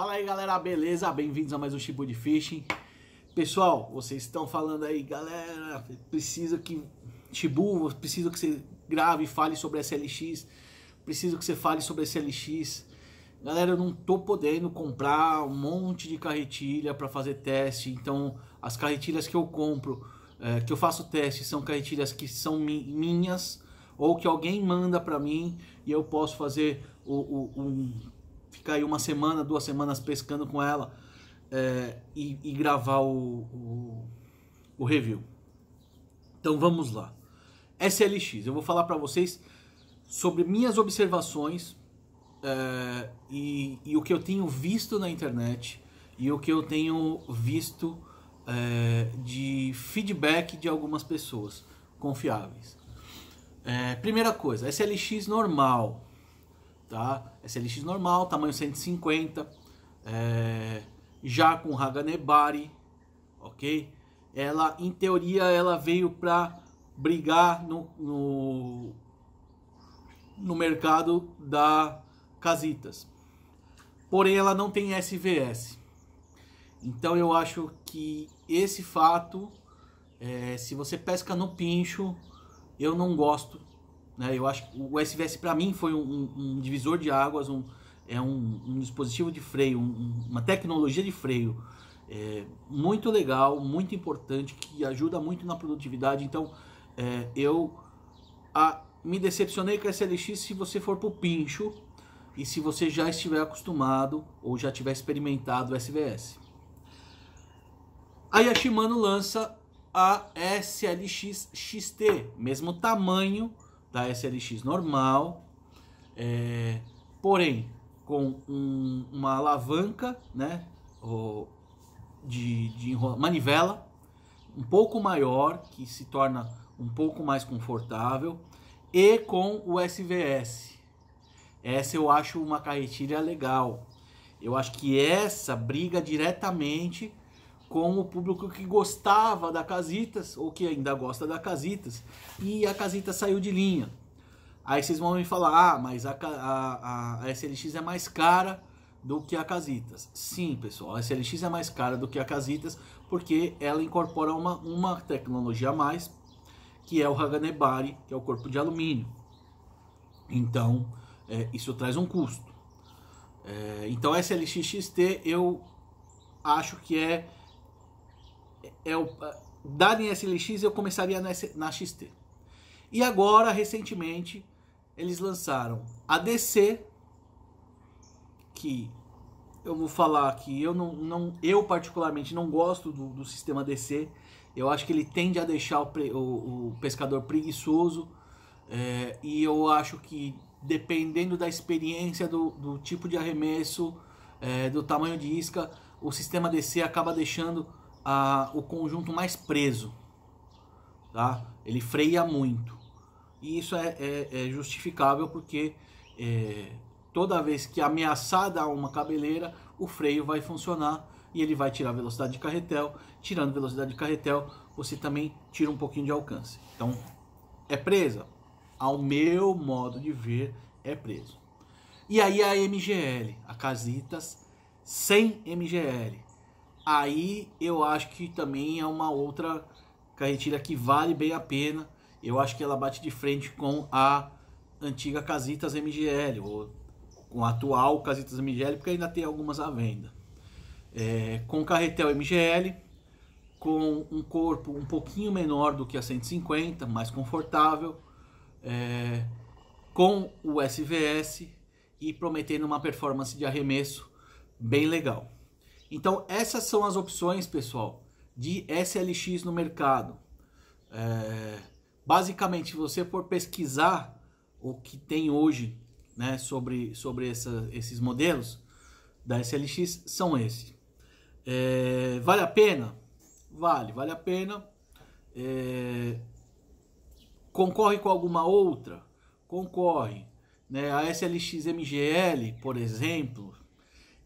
Fala aí galera, beleza? Bem-vindos a mais um Chipo de Fishing. Pessoal, vocês estão falando aí, galera, preciso que Chibu, preciso que você grave e fale sobre SLX, preciso que você fale sobre SLX. Galera, eu não tô podendo comprar um monte de carretilha para fazer teste, então as carretilhas que eu compro, é, que eu faço teste, são carretilhas que são mi minhas ou que alguém manda para mim e eu posso fazer o, o, um ficar aí uma semana, duas semanas pescando com ela é, e, e, gravar o, o, o, review. Então vamos lá. SLX, eu vou falar para vocês sobre minhas observações é, e, e, o que eu tenho visto na internet e o que eu tenho visto é, de feedback de algumas pessoas confiáveis. É, primeira coisa, SLX normal tá? SLX normal, tamanho 150, é, já com Haganebari, ok? Ela, em teoria, ela veio para brigar no, no, no mercado da Casitas. Porém, ela não tem SVS. Então, eu acho que esse fato, é, se você pesca no pincho, eu não gosto né? Eu acho que o SVS para mim foi um, um, divisor de águas, um, é um, um dispositivo de freio, um, uma tecnologia de freio é, muito legal, muito importante, que ajuda muito na produtividade. Então é, eu a, me decepcionei com a SLX se você for para o pincho e se você já estiver acostumado ou já tiver experimentado o SVS. Aí a Shimano lança a SLX XT, mesmo tamanho, da SLX normal, é, porém com um, uma alavanca né, de, de manivela um pouco maior, que se torna um pouco mais confortável, e com o SVS. Essa eu acho uma carretilha legal. Eu acho que essa briga diretamente com o público que gostava da Casitas ou que ainda gosta da Casitas e a Casitas saiu de linha. Aí vocês vão me falar, ah, mas a, a, a SLX é mais cara do que a Casitas. Sim, pessoal, a SLX é mais cara do que a Casitas porque ela incorpora uma, uma tecnologia a mais, que é o Haganebari, que é o corpo de alumínio. Então, é, isso traz um custo. É, então, a SLX XT eu acho que é é o, é, dado em SLX, eu começaria na, na XT. E agora, recentemente, eles lançaram a DC, que eu vou falar que eu não, não eu particularmente não gosto do, do, sistema DC. Eu acho que ele tende a deixar o, pre, o, o pescador preguiçoso é, e eu acho que dependendo da experiência do, do tipo de arremesso, é, do tamanho de isca, o sistema DC acaba deixando a, o conjunto mais preso, tá? Ele freia muito. E isso é, é, é justificável porque é, toda vez que ameaçada uma cabeleira, o freio vai funcionar e ele vai tirar velocidade de carretel. Tirando velocidade de carretel, você também tira um pouquinho de alcance. Então, é presa? Ao meu modo de ver, é preso. E aí a MGL, a Casitas sem MGL aí eu acho que também é uma outra carretilha que vale bem a pena. Eu acho que ela bate de frente com a antiga Casitas MGL, ou com a atual Casitas MGL, porque ainda tem algumas à venda. É, com carretel MGL, com um corpo um pouquinho menor do que a 150, mais confortável, é, com o SVS e prometendo uma performance de arremesso bem legal. Então essas são as opções, pessoal, de SLX no mercado. É, basicamente, se você for pesquisar o que tem hoje né, sobre, sobre essa, esses modelos da SLX, são esses. É, vale a pena? Vale, vale a pena. É, concorre com alguma outra? Concorre. Né? A SLX MGL, por exemplo,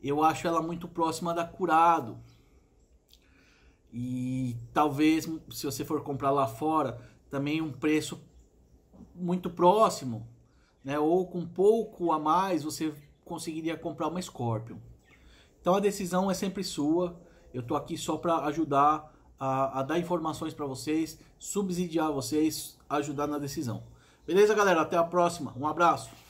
eu acho ela muito próxima da Curado. E talvez, se você for comprar lá fora, também um preço muito próximo, né? ou com pouco a mais, você conseguiria comprar uma Scorpion. Então a decisão é sempre sua. Eu estou aqui só para ajudar a, a, dar informações para vocês, subsidiar vocês, ajudar na decisão. Beleza, galera? Até a próxima. Um abraço.